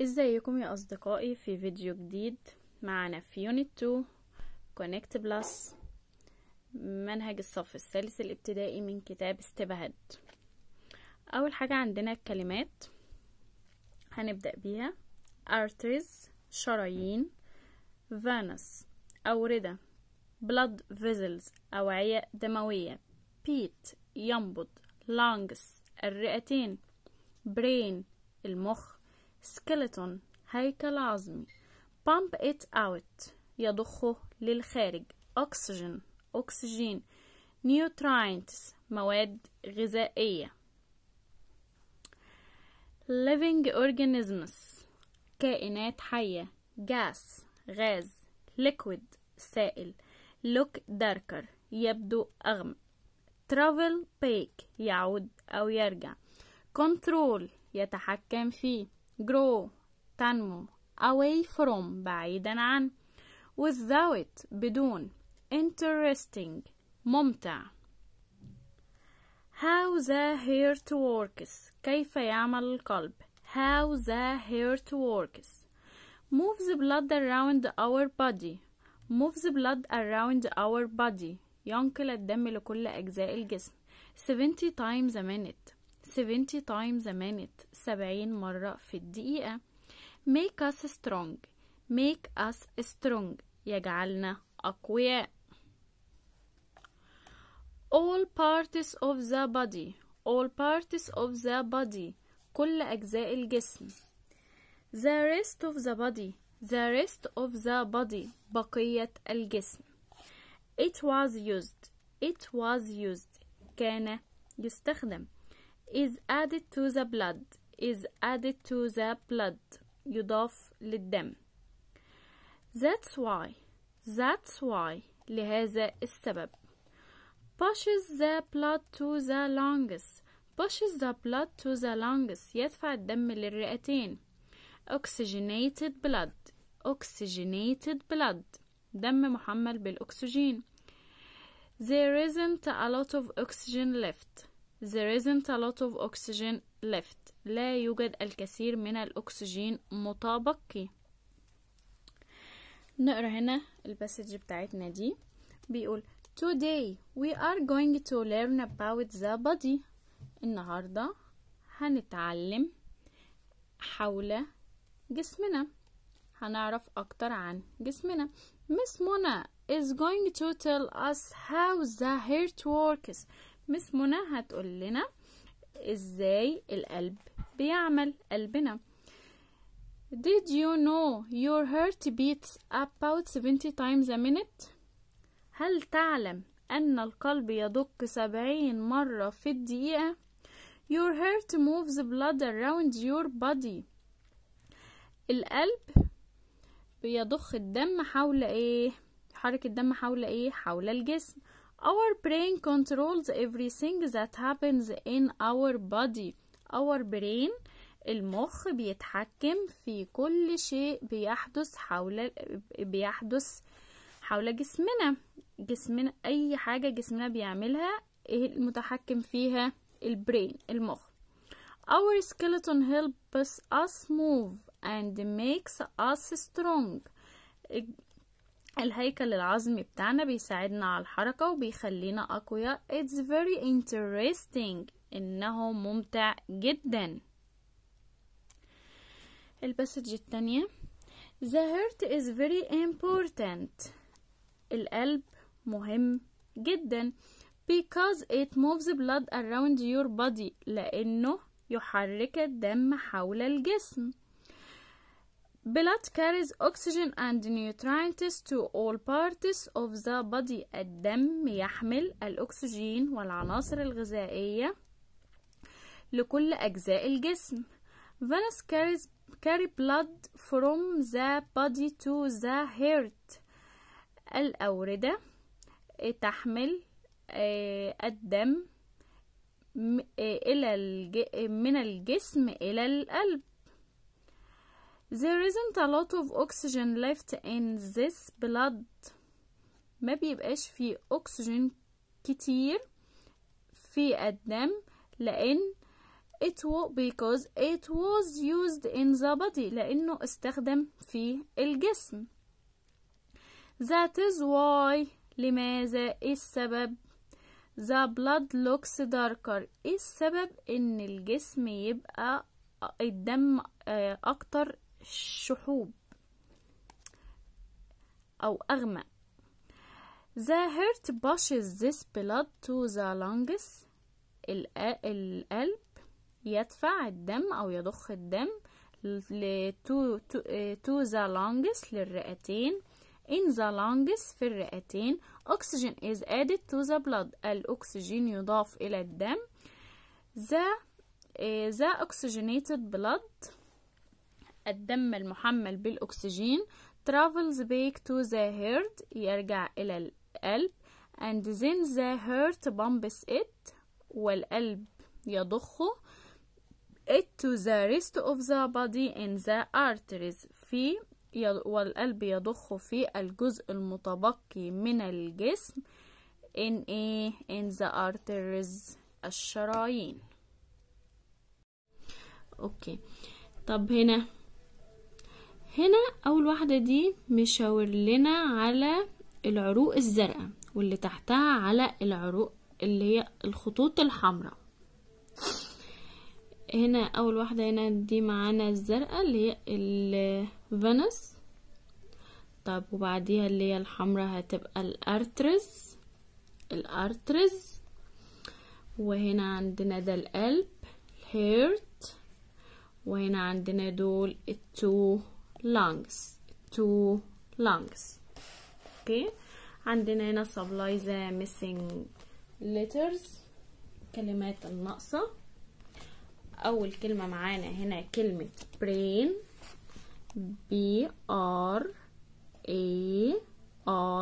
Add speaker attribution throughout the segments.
Speaker 1: ازيكم يا اصدقائي في فيديو جديد معنا في يونت 2 كونكت بلس منهج الصف الثالث الابتدائي من كتاب استبهد اول حاجة عندنا الكلمات هنبدأ بيها arteries شرايين venous أوردة blood vessels أوعية دموية بيت ينبض lungs الرئتين brain المخ skeleton هيكل عظمي pump it out يضخه للخارج oxygen أكسجين nutrients مواد غذائية living organisms كائنات حية gas غاز liquid سائل look darker يبدو أغمق travel back يعود أو يرجع control يتحكم فيه grow تنمو away from بعيدا عن without بدون interesting ممتع how the heart works كيف يعمل القلب how the heart works move the blood around our body move the blood around our body ينقل الدم لكل أجزاء الجسم 70 times a minute 70 times a minute سبعين مرة في الدقيقة make us strong make us strong يجعلنا أقوياء all parts of the body all parts of the body كل أجزاء الجسم the rest of the body the rest of the body بقية الجسم it was used it was used كان يستخدم is added to the blood is added to the blood يضاف للدم that's why that's why لهذا السبب pushes the blood to the lungs pushes the blood to the lungs يدفع الدم للرئتين oxygenated blood oxygenated blood دم محمل بالأكسجين there isn't a lot of oxygen left There isn't a lot of oxygen left لا يوجد الكثير من الأكسجين متبقي نقرأ هنا الباسج بتاعتنا دي بيقول Today we are going to learn about the body النهاردة هنتعلم حول جسمنا هنعرف أكتر عن جسمنا Miss Mona is going to tell us how the heart works مس منى هتقول لنا ازاي القلب بيعمل قلبنا Did you know your heart beats about 70 times a minute? هل تعلم أن القلب يدق سبعين مرة في الدقيقة؟ Your heart moves blood around your body. القلب بيضخ الدم حول ايه؟ حركة الدم حول ايه؟ حول الجسم. Our brain controls everything that happens in our body. Our brain المخ بيتحكم في كل شيء بيحدث حول بيحدث حول جسمنا جسمنا أي حاجة جسمنا بيعملها المتحكم فيها البرين المخ Our skeleton helps us move and makes us strong الهيكل العظمي بتاعنا بيساعدنا على الحركة وبيخلينا أقوياء It's very interesting إنه ممتع جدا البسج التانية The heart is very important القلب مهم جدا because it moves blood around your body لأنه يحرك الدم حول الجسم Blood carries oxygen and nutrients to all parts of the body الدم يحمل الأكسجين والعناصر الغذائية لكل أجزاء الجسم Venus carries carry blood from the body to the heart الأوردة تحمل الدم إلى من الجسم إلى القلب there isn't a lot of oxygen left in this blood ما بيبقاش في أكسجين كتير في الدم لأن it was because it was used in the body لأنه استخدم في الجسم that is why لماذا السبب the blood looks darker السبب إن الجسم يبقى الدم أكتر شحوب أو أغمق The heart pushes this blood to the lungs القلب يدفع الدم أو يضخ الدم to the lungs للرئتين in the lungs في الرئتين oxygen is added to the blood الأكسجين يضاف إلى الدم the, the oxygenated blood الدم المحمل بالأكسجين travels back to the heart يرجع إلى القلب and then the heart pumps it والقلب يضخه it to the rest of the body in the arteries في والقلب يضخه في الجزء المتبقي من الجسم in a in the arteries الشرايين اوكي طب هنا هنا اول واحدة دي مشاور لنا على العروق الزرقاء واللي تحتها على العروق اللي هي الخطوط الحمراء هنا اول واحدة هنا دي معانا الزرقاء اللي هي الفانس طب وبعديها اللي هي الحمراء هتبقى الارترز الارترز وهنا عندنا ده القلب الهيرت وهنا عندنا دول التو lungs two lungs اوكي okay. عندنا هنا supply the missing letters كلمات الناقصة أول كلمة معانا هنا كلمة brain B R A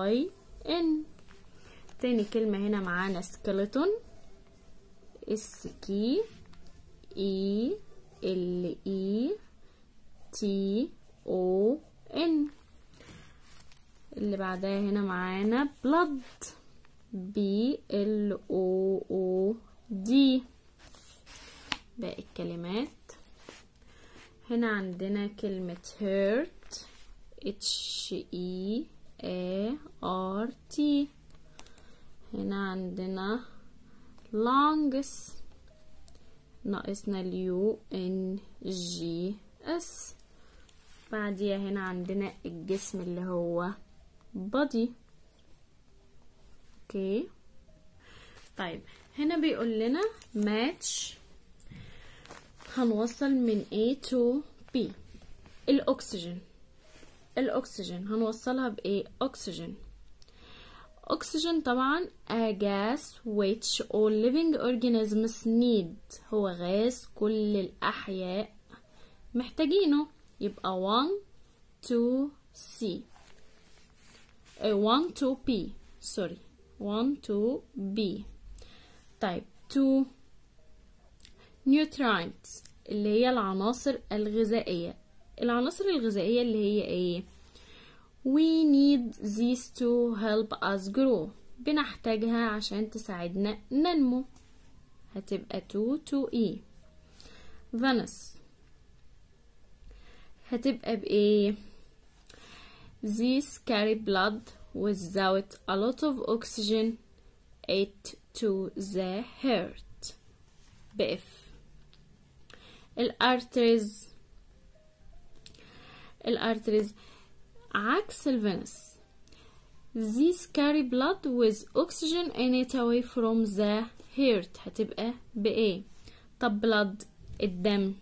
Speaker 1: I N تاني كلمة هنا معانا skeleton S K E L E T O N اللي بعدها هنا معانا blood B L O O D باقي الكلمات هنا عندنا كلمة hurt H E A R T هنا عندنا lungs ناقصنا اليو ان جي اس بعديها هنا عندنا الجسم اللي هو body اوكي طيب هنا بيقول لنا match هنوصل من A to B الأكسجين الأكسجين هنوصلها بإيه أكسجين أكسجين طبعا a gas which all living organisms need هو غاز كل الأحياء محتاجينه يبقى 1 2 C 1 2 B سوري 1 2 B طيب 2 نيوترينتس اللي هي العناصر الغذائية العناصر الغذائية اللي هي ايه we need these to help us grow بنحتاجها عشان تساعدنا ننمو هتبقى 2 2 E Venus هتبقى بايه these carry blood without a lot of oxygen it to the heart بإف الارتريز الارتريز عكس الفينس these carry blood with oxygen in it away from the heart هتبقى بإيه طب blood الدم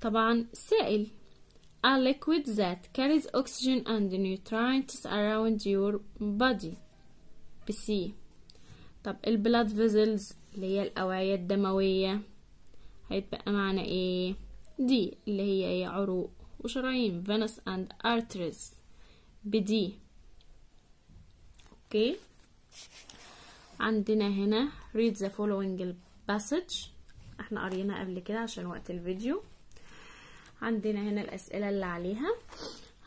Speaker 1: طبعا سائل a liquid that carries oxygen and nutrients around your body بسي طب ال blood vessels اللي هي الأوعية الدموية هيتبقى معنا ايه دي اللي هي ايه عروق وشرايين venous and arteries بدي اوكي عندنا هنا read the following passage احنا قريناها قبل كده عشان وقت الفيديو عندنا هنا الأسئلة اللي عليها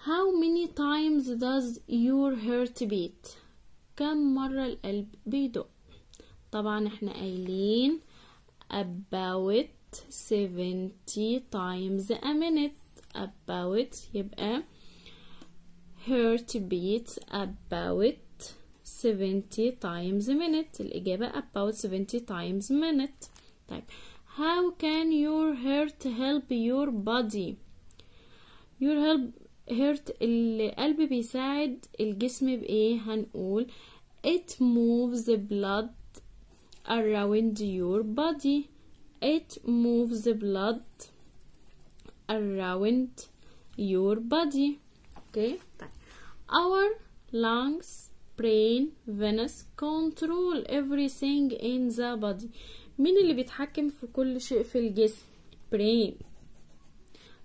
Speaker 1: How many times does your heart beat? كم مرة القلب بيدق؟ طبعا احنا قايلين about 70 times a minute about يبقى heart beat about 70 times a minute الإجابة about 70 times a minute طيب How can your heart help your body? Your help heart القلب بيساعد الجسم بإيه هنقول it moves the blood around your body it moves the blood around your body okay our lungs brain venous control everything in the body مين اللي بيتحكم في كل شيء في الجسم brain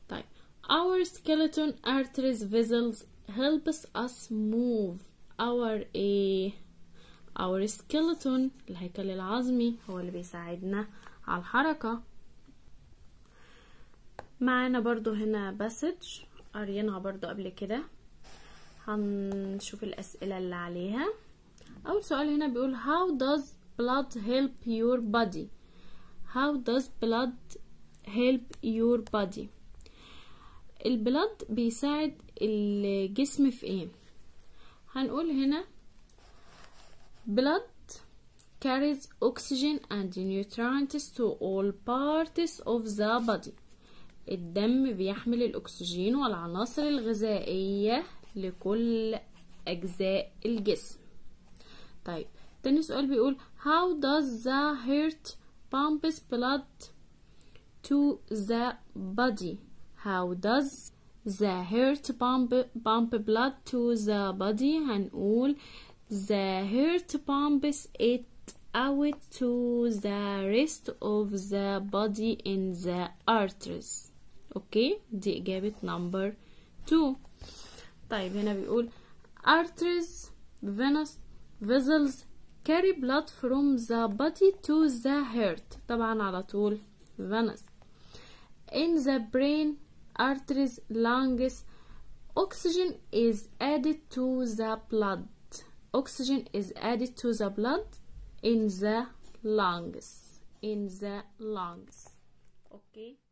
Speaker 1: طيب our skeleton arteries vessels helps us move our a our skeleton الهيكل العظمي هو اللي بيساعدنا على الحركة معانا برضو هنا باسج قريناها برضو قبل كده هنشوف الأسئلة اللي عليها أول سؤال هنا بيقول how does blood help your body how does blood help your body البلد بيساعد الجسم في ايه هنقول هنا blood carries oxygen and nutrients to all parts of the body الدم بيحمل الأكسجين والعناصر الغذائية لكل أجزاء الجسم طيب تاني سؤال بيقول how does the heart pumps blood to the body how does the heart pump pump blood to the body هنقول the heart pumps it out to the rest of the body in the arteries okay. دي اجابة number 2 طيب هنا بيقول arteries venous vessels carry blood from the body to the heart طبعا على طول venous in the brain arteries lungs oxygen is added to the blood oxygen is added to the blood in the lungs in the lungs okay